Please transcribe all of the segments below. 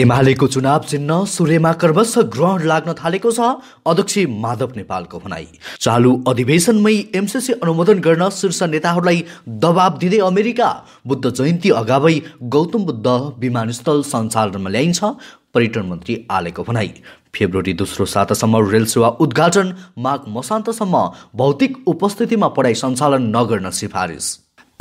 एमालेको चुनाव चिन्ह सूर्यमा कर्वश ग्रहण लाग्न थालेको छ अध्यक्ष माधव नेपालको भनाई चालु अधिवेशनमै एमसिसी अनुमोदन गर्न शीर्ष नेताहरूलाई दबाब दिँदै अमेरिका बुद्ध जयन्ती अगावै गौतम बुद्ध विमानस्थल सञ्चालनमा ल्याइन्छ पर्यटन मन्त्री आलेको भनाई फेब्रुअरी दोस्रो सातासम्म रेल सेवा उद्घाटन माघ मसान्तसम्म भौतिक उपस्थितिमा पढाइ सञ्चालन नगर्न सिफारिस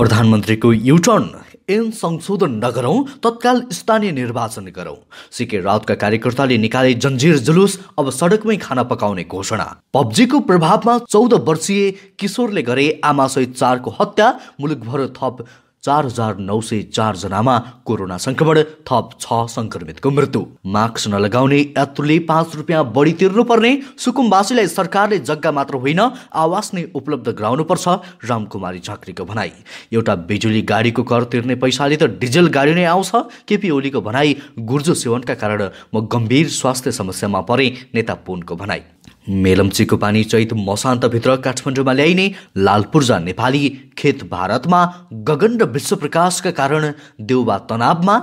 प्रधानमन्त्रीको युटर्न एन संशोधन नगरौँ तत्काल स्थानीय निर्वाचन गरौँ सिके राउतका कार्यकर्ताले निकाले जन्जिर जुलुस अब सडकमै खाना पकाउने घोषणा पब्जीको प्रभावमा चौध वर्षीय किशोरले गरे आमासहित चारको हत्या मुलुकभर थप चार हजार नौ सय चारजनामा कोरोना संक्रमण थप छ संक्रमितको मृत्यु मास्क नलगाउने यात्रुले पाँच रुपियाँ बढी तिर्नुपर्ने सुकुमवासीलाई सरकारले जग्गा मात्र होइन आवास नै उपलब्ध गराउनुपर्छ रामकुमारी झाक्रीको भनाई एउटा बिजुली गाडीको कर तिर्ने पैसाले त डिजल गाडी नै आउँछ केपी ओलीको भनाई गुर्जो सेवनका कारण म गम्भीर स्वास्थ्य समस्यामा परे नेता पुनको भनाई मेलम्चीको पानी चैत मसान्तभित्र काठमाडौँमा ल्याइने लालपुर्जा नेपाली खेत भारतमा गगन र विश्व प्रकाशका कारण देउबा तनावमा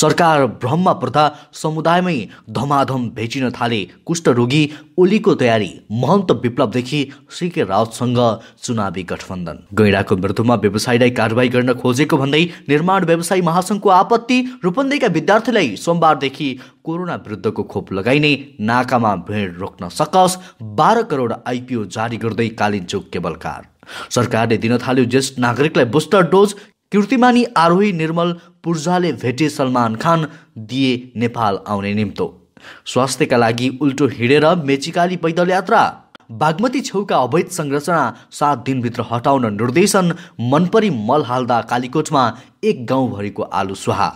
सरकार भ्रममा पर्दा समुदायमै धमाधम भेटिन थाले कुष्ठरोगी ओलीको तयारी महन्त विप्लवदेखि सिके राउतसँग चुनावी गठबन्धन गैँडाको मृत्युमा व्यवसायीलाई कारवाही गर्न खोजेको भन्दै निर्माण व्यवसायी महासङ्घको आपत्ति रूपन्देहीका विद्यार्थीलाई सोमबारदेखि कोरोना विरुद्धको खोप लगाइने नाकामा भिड रोक्न सकस बाह्र करोड आइपिओ जारी गर्दै कालिन्चोक केबलकार सरकारले दिन थाल्यो ज्येष्ठ नागरिकलाई बुस्टर डोज किर्तिमानी आरोही निर्मल पूर्जाले भेटे सलमान खान दिए नेपाल आउने निम्तो स्वास्थ्यका लागि उल्टो हिँडेर मेचिकाली पैदल यात्रा बागमती छेउका अवैध संरचना सात दिनभित्र हटाउन निर्देशन मनपरी मल हाल्दा कालीकोटमा एक गाउँभरिको आलु सुहा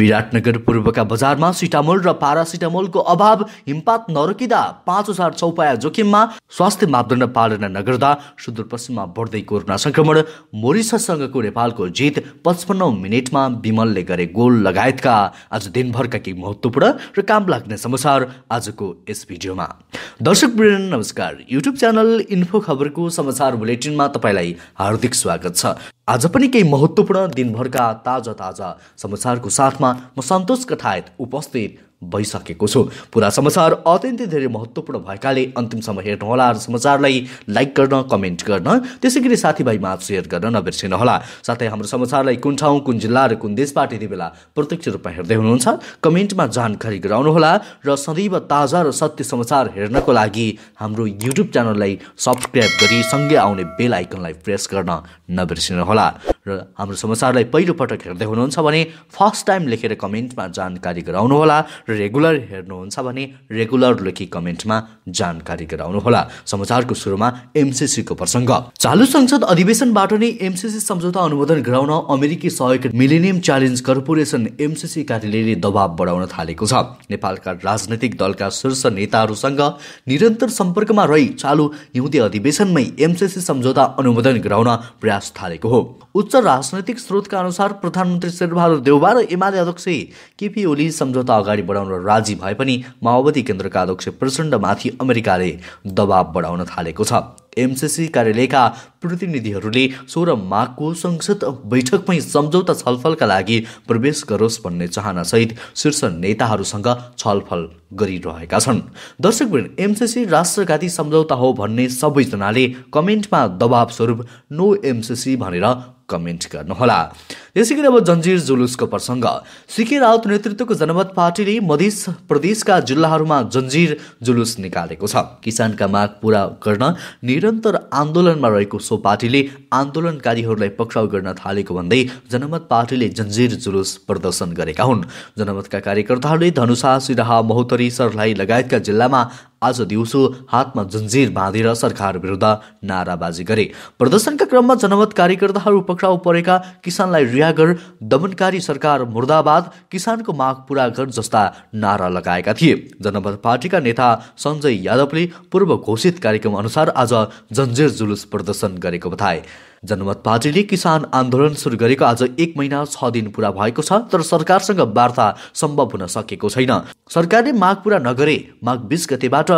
विराटनगर पूर्वका बजारमा सिटामोल र पारासिटामोलको अभाव हिमपात नरोकिँदा पाँच हजार चौपाया जोखिममा स्वास्थ्य मापदण्ड पालना नगर्दा सुदूरपश्चिममा बढ्दै कोरोना संक्रमण मोरिससँगको नेपालको जित पचपन्नौ मिनटमा विमलले गरे गोल लगायतका आज दिनभरका केही महत्त्वपूर्ण र काम लाग्ने समाचार आजको यस भिडियोमा दर्शक नमस्कार युट्युब च्यानल इन्फो खबरको समाचार बुलेटिनमा तपाईँलाई हार्दिक स्वागत छ आज पनि केही महत्त्वपूर्ण दिनभरका ताजा ताजा समाचारको साथमा म सन्तोष कथायत उपस्थित भइसकेको छु पुरा समाचार अत्यन्तै धेरै महत्त्वपूर्ण भएकाले अन्तिमसम्म हेर्नुहोला र समाचारलाई लाइक गर्न कमेन्ट गर्न त्यसै गरी साथीभाइमा सेयर गर्न नबिर्सिनुहोला साथै हाम्रो समाचारलाई कुन ठाउँ कुन जिल्ला र कुन देशबाट यति बेला प्रत्यक्ष रूपमा हेर्दै हुनुहुन्छ कमेन्टमा जानकारी गराउनुहोला र सदैव ताजा र सत्य समाचार हेर्नको लागि हाम्रो युट्युब च्यानललाई सब्सक्राइब गरी सँगै आउने बेल आइकनलाई प्रेस गर्न नबिर्सिनुहोला र हाम्रो समाचारलाई पहिलोपटक हेर्दै हुनुहुन्छ भने फर्स्ट टाइम लेखेर कमेन्टमा जानकारी गराउनुहोला र रेगुलर हेर्नुहुन्छ भने रेगुलर लेखी कमेन्टमा जानकारी गराउनुहोला समाचारको सुरुमा एमसिसीको प्रसङ्ग चालु संसद अधिवेशनबाट नै एमसिसी सम्झौता अनुमोदन गराउन अमेरिकी सहयोग मिलेनियम च्यालेन्ज कर्पोरेसन एमसिसी कार्यालयले दबाव बढाउन थालेको छ नेपालका राजनैतिक दलका शीर्ष नेताहरूसँग निरन्तर सम्पर्कमा रही चालु हिउँदे अधिवेशनमै एमसिसी सम्झौता अनुमोदन गराउन प्रयास थालेको हो उच्च राजनैतिक स्रोतका अनुसार प्रधानमन्त्री शेरबहादुर देउबा र एमाले अध्यक्ष केपी ओली सम्झौता अगाडि बढाउन राजी भए पनि माओवादी केन्द्रका अध्यक्ष प्रचण्डमाथि अमेरिकाले दबाव बढाउन थालेको छ एमसिसी कार्यालयका प्रतिनिधिहरूले सोह्र माघको संसद बैठकमै सम्झौता छलफलका लागि प्रवेश गरोस् भन्ने चाहनासहित शीर्ष नेताहरूसँग छलफल गरिरहेका छन् दर्शकवृन्द एमसिसी राष्ट्रघाती सम्झौता हो भन्ने सबैजनाले कमेन्टमा दबाव स्वरूप नो एमसिसी भनेर कमेन्ट गर्नुहोला यसै गरी अब जन्जिर जुलुसको प्रसङ्ग सिके राउत नेतृत्वको जनमत पार्टीले मध्य प्रदेशका जिल्लाहरूमा जन्जिर जुलुस निकालेको छ किसानका माग पुरा गर्न निरन्तर आन्दोलनमा रहेको सो पार्टीले आन्दोलनकारीहरूलाई पक्राउ गर्न थालेको भन्दै जनमत पार्टीले जन्जिर जुलुस प्रदर्शन गरेका हुन् जनमतका कार्यकर्ताहरूले धनुषा सिराहा महोत्तरी सरलाई लगायतका जिल्लामा आज दिउँसो हातमा जन्जिर बाँधेर सरकार विरुद्ध नाराबाजी गरे प्रदर्शनका क्रममा जनमत कार्यकर्ताहरू पक्राउ परेका किसानलाई रिहागर दमनकारी सरकार मुर्दाबाद किसानको माग पुरा गर जस्ता नारा लगाएका थिए जनमत पार्टीका नेता सञ्जय यादवले पूर्व घोषित कार्यक्रम अनुसार आज जन्जिर जुलुस प्रदर्शन गरेको बताए जनमत पार्टीले किसान आन्दोलन सुरु गरेको आज एक महिना छ दिन पुरा भएको छ तर सरकारसँग वार्ता सम्भव हुन सकेको छैन सरकारले माग पूरा नगरे माघ बिस गतेबाट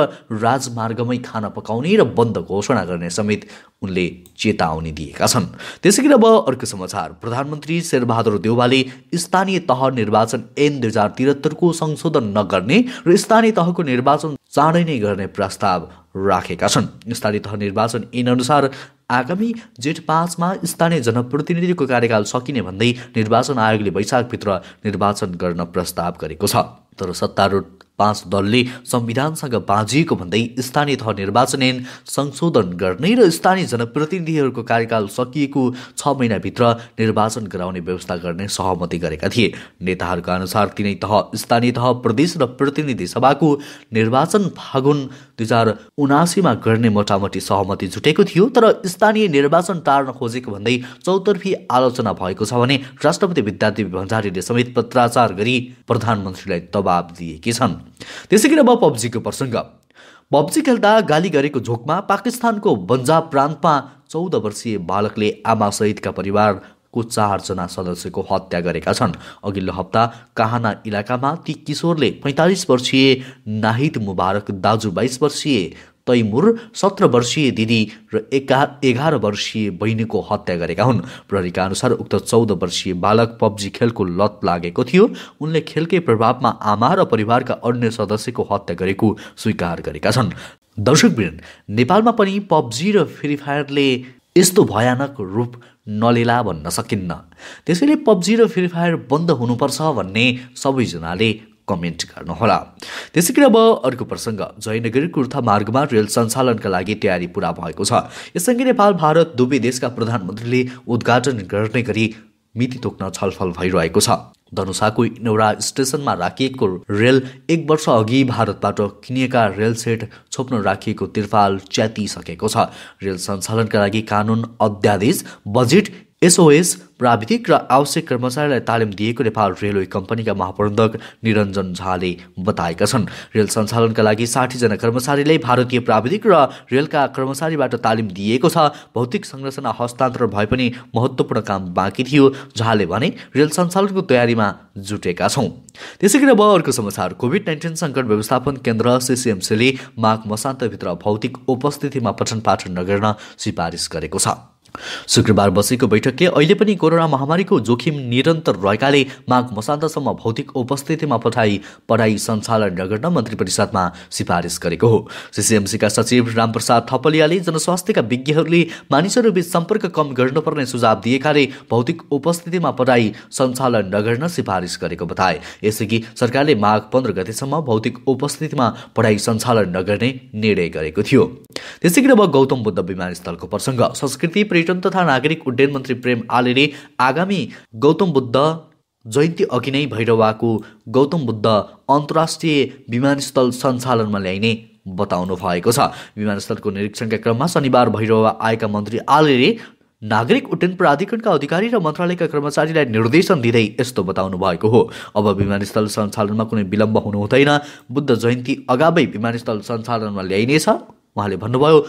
राजमार्गमै खाना पकाउने र बन्द घोषणा गर्ने समेत उनले चेतावनी दिएका छन् त्यसै गरी अब अर्को समाचार प्रधानमन्त्री शेरबहादुर देउवाले स्थानीय तह निर्वाचन एन दुई हजार त्रिहत्तरको संशोधन नगर्ने र स्थानीय तहको निर्वाचन चाँडै नै गर्ने प्रस्ताव राखेका छन् स्थानीय तह निर्वाचन ऐन अनुसार आगामी जेठ पाँचमा स्थानीय जनप्रतिनिधिको कार्यकाल सकिने भन्दै निर्वाचन आयोगले वैशाखभित्र निर्वाचन गर्न प्रस्ताव गरेको छ तर सत्तारूढ पाँच दलले संविधानसँग बाँझिएको भन्दै स्थानीय तह निर्वाचन ऐन संशोधन गर्ने र स्थानीय जनप्रतिनिधिहरूको कार्यकाल सकिएको छ महिनाभित्र निर्वाचन गराउने व्यवस्था गर्ने सहमति गरेका थिए नेताहरूका अनुसार तिनै तह स्थानीय तह प्रदेश र प्रतिनिधि सभाको निर्वाचन फागुन दुई हजार उनासीमा गर्ने मोटामोटी सहमति जुटेको थियो तर स्थानीय निर्वाचन टार्न खोजेको भन्दै चौतर्फी आलोचना भएको छ भने राष्ट्रपति विद्यादेवी भण्डारीले समेत पत्राचार गरी प्रधानमन्त्रीलाई दबाब दिएकी छन् त्यसै गरी अब पब्जीको प्रसङ्ग पब्जी खेल्दा गाली गरेको झोकमा पाकिस्तानको बन्जाब प्रान्तमा चौध वर्षीय बालकले आमा आमासहितका परिवार को चारजना सदस्यको हत्या गरेका छन् अघिल्लो हप्ता काहाना इलाकामा ती किशोरले पैँतालिस वर्षीय नाहिद मुबारक दाजु बाइस वर्षीय तैमुर सत्र वर्षीय दिदी र एका एघार वर्षीय बहिनीको हत्या गरेका हुन् प्रहरीका अनुसार उक्त चौध वर्षीय बालक पब्जी खेलको लत लागेको थियो उनले खेलकै प्रभावमा आमा र परिवारका अन्य सदस्यको हत्या गरेको स्वीकार गरेका छन् दर्शकवृन्द नेपालमा पनि पब्जी र फ्री फायरले यस्तो भयानक रूप नलेला भन्न सकिन्न त्यसैले पब्जी र फ्री फायर बन्द हुनुपर्छ भन्ने सबैजनाले कमेन्ट गर्नुहोला त्यसै गरी अब अर्को प्रसङ्ग जयनगर कुर्था मार्गमा रेल सञ्चालनका लागि तयारी पुरा भएको छ यससँगै नेपाल भारत दुवै देशका प्रधानमन्त्रीले उद्घाटन गर्ने गरी मिति तोक्न छलफल भइरहेको छ धनुषाको इनौरा स्टेसनमा राखिएको रेल एक वर्ष अघि भारतबाट किनिएका रेल सेट छोप्न राखिएको तिर्फाल च्यातिसकेको छ रेल सञ्चालनका लागि कानुन अध्यादेश बजेट एसओएस प्राविधिक र आवश्यक कर्मचारीलाई तालिम दिएको नेपाल रेलवे कम्पनीका महाप्रबन्धक निरञ्जन झाले बताएका छन् रेल सञ्चालनका लागि साठीजना कर्मचारीले भारतीय प्राविधिक र रेलका कर्मचारीबाट तालिम दिएको छ भौतिक संरचना हस्तान्तरण भए पनि महत्त्वपूर्ण काम बाँकी थियो झाले भने रेल सञ्चालनको तयारीमा जुटेका छौँ त्यसै गरी अब अर्को समाचार कोभिड नाइन्टिन सङ्कट व्यवस्थापन केन्द्र सिसिएमसीले माघ मसान्तभित्र भौतिक उपस्थितिमा पठन पाठन नगर्न सिफारिस गरेको छ शुक्रबार बसेको बैठकले अहिले पनि कोरोना महामारीको जोखिम निरन्तर रहेकाले माघ मसान्तसम्म भौतिक उपस्थितिमा पठाई पढाइ सञ्चालन नगर्न मन्त्री परिषदमा सिफारिस गरेको हो सिसिएमसीका सचिव रामप्रसाद थपलियाले जनस्वास्थ्यका विज्ञहरूले मानिसहरूबीच सम्पर्क कम गर्नुपर्ने सुझाव दिएकाले भौतिक उपस्थितिमा पढाइ सञ्चालन नगर्न सिफारिस गरेको बताए यसअघि सरकारले माघ पन्ध्र गतेसम्म भौतिक उपस्थितिमा पढाइ सञ्चालन नगर्ने निर्णय गरेको थियो त्यसै गरी अब गौतम बुद्ध विमानस्थलको प्रसङ्ग संस्कृति पर्यटन तथा नागरिक उड्डयन मन्त्री प्रेम आलेले आगामी गौतम बुद्ध जयन्ती अघि नै भैरवाको गौतम बुद्ध अन्तर्राष्ट्रिय विमानस्थल सञ्चालनमा ल्याइने बताउनु भएको छ विमानस्थलको निरीक्षणका क्रममा शनिबार भैरवा आएका मन्त्री आलेले नागरिक उड्डयन प्राधिकरणका अधिकारी र मन्त्रालयका कर्मचारीलाई निर्देशन दिँदै यस्तो बताउनु भएको हो अब विमानस्थल सञ्चालनमा कुनै विलम्ब हुनु हुँदैन बुद्ध जयन्ती अगावै विमानस्थल सञ्चालनमा ल्याइनेछ उहाँले भन्नुभयो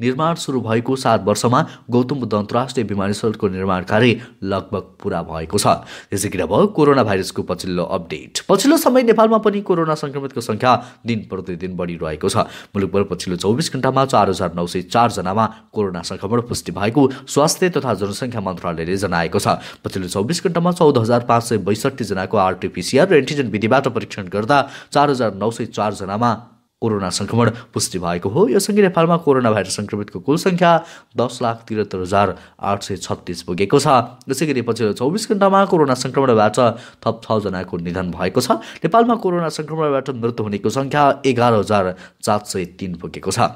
निर्माण सुरु भएको सात वर्षमा गौतम बुद्ध अन्तर्राष्ट्रिय विमानस्थलको निर्माण कार्य लगभग पुरा भएको छ त्यसै गरी भयो कोरोना भाइरसको पछिल्लो अपडेट पछिल्लो समय नेपालमा पनि कोरोना सङ्क्रमितको सङ्ख्या दिन प्रतिदिन बढिरहेको छ मुलुकभर पछिल्लो चौबिस घन्टामा चार हजार नौ सय चारजनामा कोरोना सङ्क्रमण पुष्टि भएको स्वास्थ्य तथा जनसङ्ख्या मन्त्रालयले जनाएको छ पछिल्लो चौबिस घन्टामा चौध हजार पाँच सय बैसठीजनाको आरटिपिसिआर र एन्टिजेन विधिबाट परीक्षण गर्दा चार हजार नौ सय चारजनामा कोरोना सङ्क्रमण पुष्टि भएको हो सँगै नेपालमा कोरोना भाइरस सङ्क्रमितको कुल सङ्ख्या दस लाख त्रिहत्तर हजार आठ सय छत्तिस पुगेको छ यसै गरी पछिल्लो चौबिस घन्टामा कोरोना सङ्क्रमणबाट थप छजनाको निधन भएको छ नेपालमा कोरोना सङ्क्रमणबाट मृत्यु हुनेको सङ्ख्या एघार हजार सात सय तिन पुगेको छ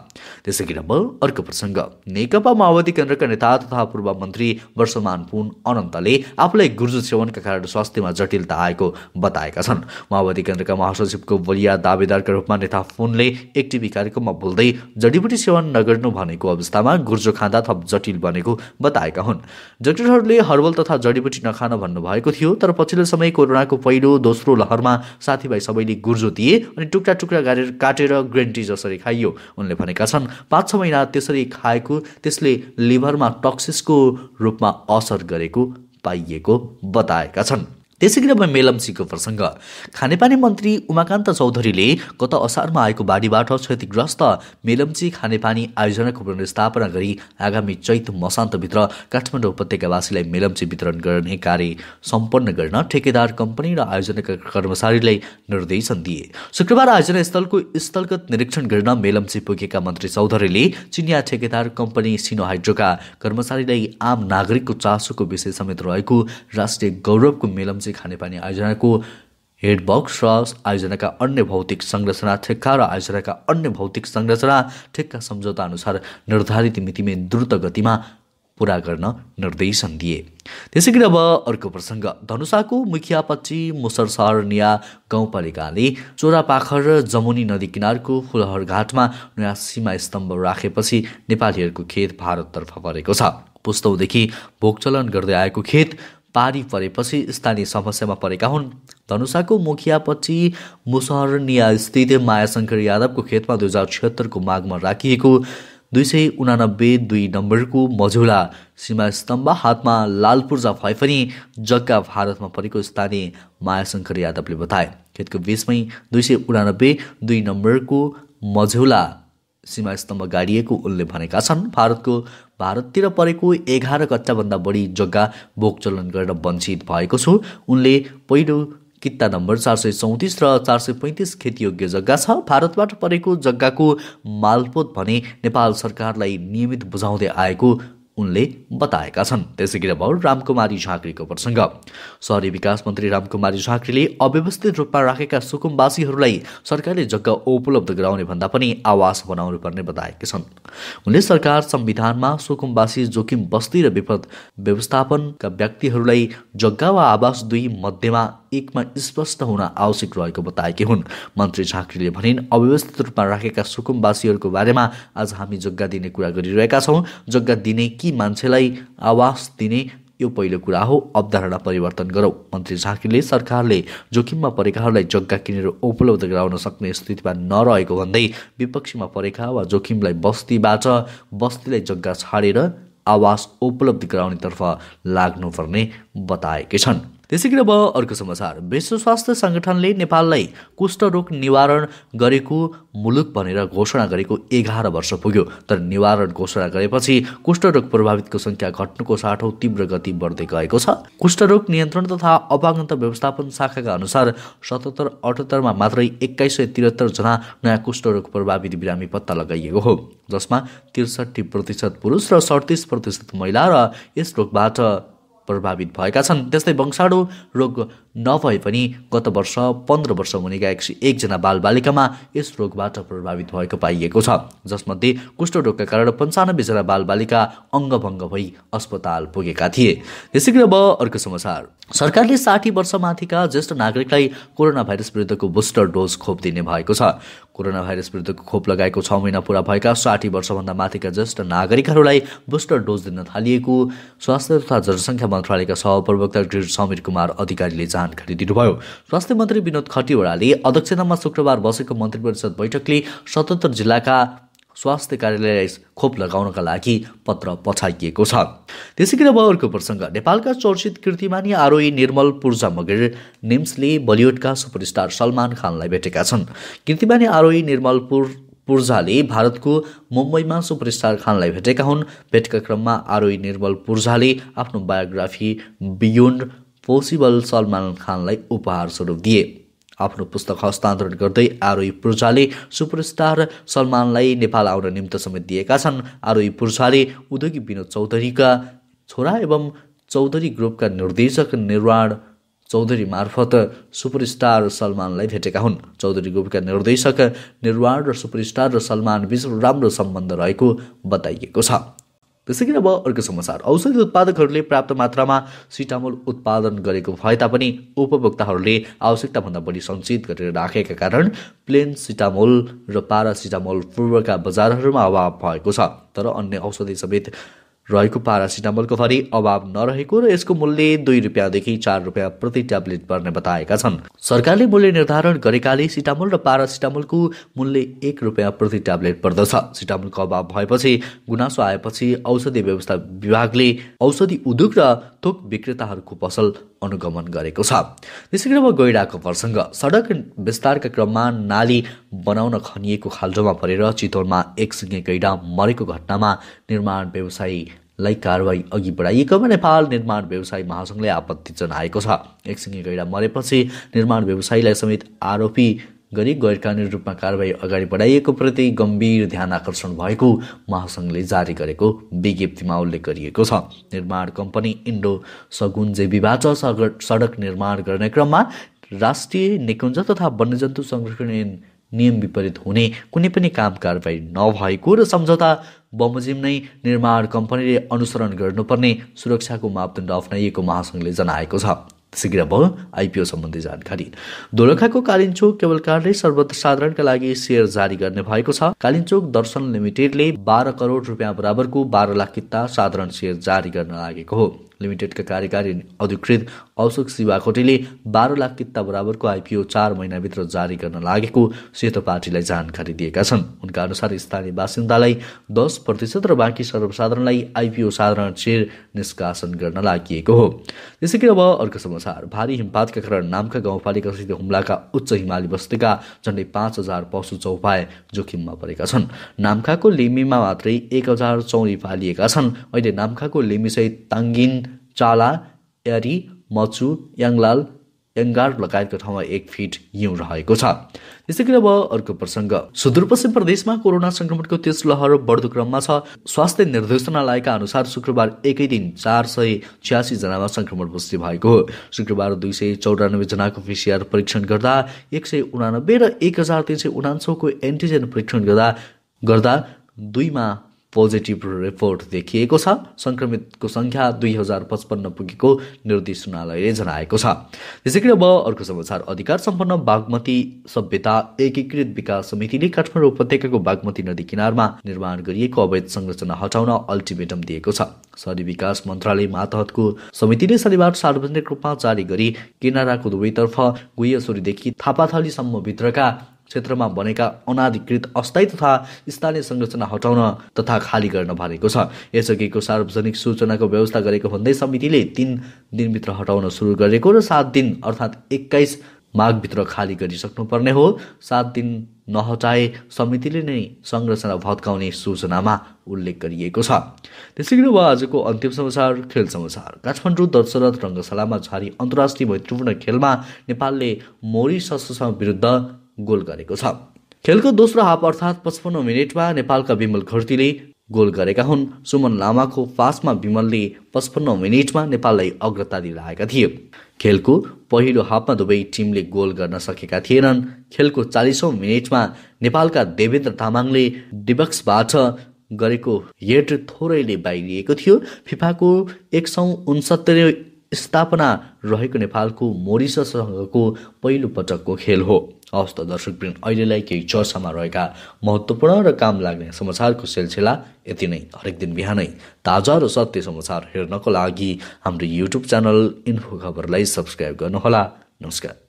त्यसै गरी अब अर्को प्रसङ्ग नेकपा माओवादी केन्द्रका नेता तथा पूर्व मन्त्री वर्षमान पुन अनन्तले आफूलाई गुर्जु सेवनका कारण स्वास्थ्यमा जटिलता आएको बताएका छन् माओवादी केन्द्रका महासचिवको बलिया दावेदारका रूपमा नेता पुन उनले एक टिभी कार्यक्रममा बोल्दै जडीबुटी सेवन नगर्नु भनेको अवस्थामा गुर्जो खाँदा थप जटिल बनेको बताएका हुन् डाक्टरहरूले हर्बल तथा जडीबुटी नखान भन्नुभएको थियो तर पछिल्लो समय कोरोनाको पहिलो दोस्रो लहरमा साथीभाइ सबैले गुर्जो दिए अनि टुक्रा टुक्रा गरेर काटेर ग्रिन टी जसरी खाइयो उनले भनेका छन् पाँच छ महिना त्यसरी खाएको त्यसले लिभरमा टक्सिसको रूपमा असर गरेको पाइएको बताएका छन् त्यसै गरी अब मेलम्चीको प्रसङ्ग खानेपानी मन्त्री उमाकान्त चौधरीले गत असारमा आएको बाढीबाट क्षतिग्रस्त मेलम्ची खानेपानी आयोजनाको पुनर्स्थापना गरी आगामी चैत मसान्तभित्र काठमाडौँ उपत्यकावासीलाई मेलम्ची वितरण गर्ने कार्य सम्पन्न गर्न ठेकेदार कम्पनी र आयोजनाका कर्मचारीलाई निर्देशन दिए शुक्रबार आयोजना स्थलको स्थलगत निरीक्षण गर्न मेलम्ची पुगेका मन्त्री चौधरीले चिनिया ठेकेदार कम्पनी सिनो हाइड्रोका कर्मचारीलाई आम नागरिकको चासोको विषय समेत रहेको राष्ट्रिय गौरवको मेलम्ची खाँचे खानेपानी आयोजनाको हेडबक्स र आयोजनाका अन्य भौतिक संरचना ठेक्का र आयोजनाका अन्य भौतिक संरचना ठेक्का सम्झौता अनुसार निर्धारित मितिमै द्रुत गतिमा पुरा गर्न निर्देशन दिए त्यसै गरी अब अर्को प्रसङ्ग धनुषाको मुखियापच्ची मुसरसरनिया गाउँपालिकाले चोरापाखर र जमुनी नदी किनारको फुलहर घाटमा नयाँ सीमा स्तम्भ राखेपछि नेपालीहरूको खेत भारततर्फ परेको छ पुस्तौदेखि चलन गर्दै आएको खेत पारी परेपछि स्थानीय समस्यामा परेका हुन् धनुषाको मुखियापछि स्थित माया शङ्कर यादवको खेतमा दुई हजार छिहत्तरको मागमा राखिएको दुई सय उनानब्बे दुई नम्बरको मझौला सीमा स्तम्भ हातमा लाल पूर्जा भए पनि जग्गा भारतमा परेको स्थानीय मायाशङ्कर यादवले बताए खेतको बिचमै दुई सय उनानब्बे दुई नम्बरको मझौला सीमा स्तम्भ गाडिएको उनले भनेका छन् भारतको भारततिर परेको एघार कच्चाभन्दा बढी जग्गा बोकचलन गरेर वञ्चित भएको छु उनले पहिलो किता नम्बर चार सय चौतिस र चार सय पैँतिस खेतीयोग्य जग्गा छ भारतबाट परेको जग्गाको मालपोत भने नेपाल सरकारलाई नियमित बुझाउँदै आएको उनले बताएका छन् त्यसै गरी अब रामकुमारी झाँक्रीको प्रसङ्ग सहरी विकास मन्त्री रामकुमारी झाँक्रीले अव्यवस्थित रूपमा राखेका सुकुमवासीहरूलाई सरकारले जग्गा उपलब्ध गराउने भन्दा पनि आवास बनाउनु पर्ने बताएका छन् उनले सरकार संविधानमा सुकुमवासी जोखिम बस्ती र विपद व्यवस्थापनका व्यक्तिहरूलाई जग्गा वा आवास दुई मध्येमा एकमा स्पष्ट हुन आवश्यक रहेको बताएकी हुन् मन्त्री झाँक्रीले भनिन् अव्यवस्थित रूपमा राखेका सुकुमवासीहरूको बारेमा आज हामी जग्गा दिने कुरा गरिरहेका छौँ जग्गा दिने कि मान्छेलाई आवास दिने यो पहिलो कुरा हो अवधारणा परिवर्तन गरौँ मन्त्री झाँक्रीले सरकारले जोखिममा परेकाहरूलाई जग्गा किनेर उपलब्ध गराउन सक्ने स्थितिमा नरहेको भन्दै विपक्षीमा परेका वा जोखिमलाई बस्तीबाट बस्तीलाई जग्गा छाडेर आवास उपलब्ध गराउनेतर्फ लाग्नुपर्ने बताएकी छन् त्यसै गरी अब अर्को समाचार विश्व स्वास्थ्य सङ्गठनले नेपाललाई कुष्ठरोग निवारण गरेको मुलुक भनेर घोषणा गरेको एघार वर्ष पुग्यो तर निवारण घोषणा गरेपछि कुष्ठरोग प्रभावितको सङ्ख्या घट्नुको साठौँ तीव्र गति बढ्दै गएको छ कुष्ठरोग नियन्त्रण तथा अपाङ्गत व्यवस्थापन शाखाका अनुसार सतहत्तर अठहत्तरमा मात्रै एक्काइस सय त्रिहत्तरजना नयाँ कुष्ठरोग प्रभावित बिरामी पत्ता लगाइएको हो जसमा त्रिसठी प्रतिशत पुरुष र सडतिस प्रतिशत महिला र यस रोगबाट प्रभावित भएका छन् त्यस्तै वंशाणु रोग नभए पनि गत वर्ष पन्ध्र वर्ष मुनिका एक सय एकजना बालबालिकामा यस रोगबाट प्रभावित भएको पाइएको छ जसमध्ये कुष्ठरोगका कारण पन्चानब्बेजना बालबालिका अङ्गभङ्ग भई अस्पताल पुगेका थिए त्यसै अब अर्को समाचार सरकारले साठी वर्ष माथिका ज्येष्ठ नागरिकलाई कोरोना भाइरस विरुद्धको बुस्टर डोज खोप दिने भएको छ कोरोना भाइरस विरुद्धको खोप लगाएको छ महिना पुरा भएका साठी वर्षभन्दा माथिका ज्येष्ठ नागरिकहरूलाई बुस्टर डोज दिन थालिएको स्वास्थ्य तथा जनसङ्ख्या मन्त्रालयका सहप्रवक्ता डिर समीर कुमार अधिकारीले जानकारी दिनुभयो स्वास्थ्य मन्त्री विनोद खतिवड़ाले अध्यक्षतामा शुक्रबार बसेको मन्त्री परिषद बैठकले सतहत्तर जिल्लाका स्वास्थ्य कार्यालयलाई खोप लगाउनका लागि पत्र पठाइएको छ त्यसै गरी अब अर्को प्रसङ्ग नेपालका चर्चित कृतिमानी आरोही निर्मल पूर्जा मगर निम्सले बलिउडका सुपरस्टार सलमान खानलाई भेटेका छन् कृतिमानी आरोही निर्मल पुर पूर्जाले भारतको मुम्बईमा सुपरस्टार खानलाई भेटेका हुन् भेटका क्रममा आरोही निर्मल पूर्जाले आफ्नो बायोग्राफी बियोन्ड पोसिबल सलमान खानलाई उपहार स्वरूप दिए आफ्नो पुस्तक हस्तान्तरण गर्दै आरोही पूर्जाले सुपरस्टार सलमानलाई नेपाल आउन निम्त समेत दिएका छन् आरोही पूर्जाले उद्योगी विनोद चौधरीका छोरा एवं चौधरी ग्रुपका निर्देशक निर्वाण चौधरी मार्फत सुपरस्टार सलमानलाई भेटेका हुन् चौधरी ग्रुपका निर्देशक निर्वाण र सुपरस्टार र सलमान बीच राम्रो सम्बन्ध रहेको बताइएको छ त्यसै अब अर्को समाचार औषधि उत्पादकहरूले प्राप्त मात्रामा सिटामोल उत्पादन गरेको भए तापनि उपभोक्ताहरूले आवश्यकताभन्दा बढी सञ्चित गरेर राखेका कारण प्लेन सिटामोल र पारासिटामोल पूर्वका बजारहरूमा अभाव भएको छ तर अन्य औषधि समेत रहेको पारासिटामोलको भरि अभाव नरहेको र यसको मूल्य दुई रुपियाँदेखि चार रुपियाँ प्रति ट्याब्लेट पर्ने बताएका छन् सरकारले मूल्य निर्धारण गरेकाले सिटामोल र पारासिटामोलको मूल्य एक रुपियाँ प्रति ट्याब्लेट पर्दछ सिटामोलको अभाव भएपछि गुनासो आएपछि औषधि व्यवस्था विभागले औषधि उद्योग र थोक विक्रेताहरूको पसल अनुगमन गरेको छ त्यसै गरी अब गैडाको प्रसङ्ग सडक विस्तारका क्रममा नाली बनाउन खनिएको खाल्डोमा परेर चितौनमा एक सिङ्गे गैडा मरेको घटनामा निर्माण व्यवसायी लाई कारवाही अघि बढाइएकोमा नेपाल निर्माण व्यवसाय महासङ्घले आपत्ति जनाएको छ एकसँगै गैडा मरेपछि निर्माण व्यवसायीलाई समेत आरोपी गरी गैर गैरकानुनी रूपमा कारवाही अगाडि बढाइएको प्रति गम्भीर ध्यान आकर्षण भएको महासङ्घले जारी गरेको विज्ञप्तिमा उल्लेख गरिएको छ निर्माण कम्पनी इन्डो सगुन्जेबीबाट सग सडक निर्माण गर्ने क्रममा राष्ट्रिय निकुञ्ज तथा वन्यजन्तु संरक्षण नियम विपरीत हुने कुनै पनि काम कारवाही नभएको र सम्झौता बमोजिम नै निर्माण कम्पनीले अनुसरण गर्नुपर्ने सुरक्षाको मापदण्ड अप्नाइएको महासङ्घले जनाएको छ शीघ्र भयो आइपिओ सम्बन्धी जानकारी दोलखाको कालिन्चोक केवल कार्डले सर्वसाधारणका लागि सेयर जारी गर्ने भएको छ कालिन्चोक दर्शन लिमिटेडले बाह्र करोड रुपियाँ बराबरको बाह्र लाख किता साधारण सेयर जारी गर्न लागेको हो लिमिटेडका कार्यकारी अधिकृत अशोक शिवाकोटीले बाह्र लाख कित्ता बराबरको आइपिओ चार महिनाभित्र जारी गर्न लागेको सेतो पार्टीलाई जानकारी दिएका छन् उनका अनुसार स्थानीय बासिन्दालाई दस प्रतिशत र बाँकी सर्वसाधारणलाई आइपिओ साधारण सेयर निष्कासन गर्न लागि हो त्यसै गरी अब अर्को समाचार भारी हिमपातका कारण नामका गाउँपालिकासित हुम्लाका उच्च हिमाली बस्तीका झन्डै पाँच हजार पशु चौपाए जोखिममा परेका छन् नाम्खाको लिमीमा मात्रै एक हजार चौरी पालिएका छन् अहिले नाम्खाको लिमीसहित ताङ्गिन चाला यारी मचु याङलाल यङ्गार लगायतको ठाउँमा एक फिट हिउँ रहेको छ त्यसै गरी अब अर्को प्रसङ्ग सुदूरपश्चिम प्रदेशमा कोरोना संक्रमणको तेस लहर बढ्दो क्रममा छ स्वास्थ्य निर्देशनालयका अनुसार शुक्रबार एकै दिन चार सय छ्यासी जनामा संक्रमण पुष्टि भएको हो शुक्रबार दुई सय चौरानब्बे जनाको पिसिआर परीक्षण गर्दा एक सय उनानब्बे र एक हजार तिन सय उनान्सौको एन्टिजेन परीक्षण गर्दा गर्दा दुईमा पोजिटिभ रिपोर्ट देखिएको छ सङ्क्रमितको सङ्ख्या दुई हजार पचपन्न पुगेको निर्देशनालयले जनाएको छ त्यसै गरी अब अर्को समाचार अधिकार सम्पन्न बागमती सभ्यता एकीकृत विकास समितिले काठमाडौँ उपत्यकाको बागमती नदी किनारमा निर्माण गरिएको अवैध संरचना हटाउन अल्टिमेटम दिएको छ शहरी विकास मन्त्रालय मातहतको समितिले शनिबार सार्वजनिक रूपमा जारी गरी किनाराको दुवैतर्फ गुह्यसोरीदेखि भित्रका क्षेत्रमा बनेका अनाधिकृत अस्थायी तथा स्थानीय संरचना हटाउन तथा खाली गर्न भनेको छ यसअघिको सार्वजनिक सूचनाको व्यवस्था गरेको भन्दै समितिले तिन दिनभित्र हटाउन सुरु गरेको र सात दिन अर्थात् एक्काइस माघभित्र खाली गरिसक्नुपर्ने हो सात दिन नहटाए समितिले नै संरचना भत्काउने सूचनामा उल्लेख गरिएको छ त्यसै गरी वा आजको अन्तिम समाचार खेल समाचार काठमाडौँ दशरथ रङ्गशालामा झारी अन्तर्राष्ट्रिय मैत्रीपूर्ण खेलमा नेपालले मोरिसससँग विरुद्ध गोल गरेको छ खेलको दोस्रो हाफ अर्थात् पचपन्न मिनटमा नेपालका विमल घर्तीले गोल गरेका हुन् सुमन लामाको पासमा विमलले पचपन्न मिनटमा नेपाललाई अग्रता दिइरहेका थिए खेलको पहिलो हाफमा दुवै टिमले गोल गर्न सकेका थिएनन् खेलको चालिसौँ मिनटमा नेपालका देवेन्द्र तामाङले डिबक्सबाट गरेको हेड थोरैले बाहिरिएको थियो फिफाको एक सौ उन्सत्तरी स्थापना रहेको नेपालको मोरिससँगको पहिलो पटकको खेल हो हवस् त दर्शकवृन्द अहिलेलाई केही चर्चामा रहेका महत्त्वपूर्ण र काम लाग्ने समाचारको सिलसिला यति नै हरेक दिन बिहानै ताजा र सत्य समाचार हेर्नको लागि हाम्रो युट्युब च्यानल इन्फो खबरलाई सब्सक्राइब गर्नुहोला नमस्कार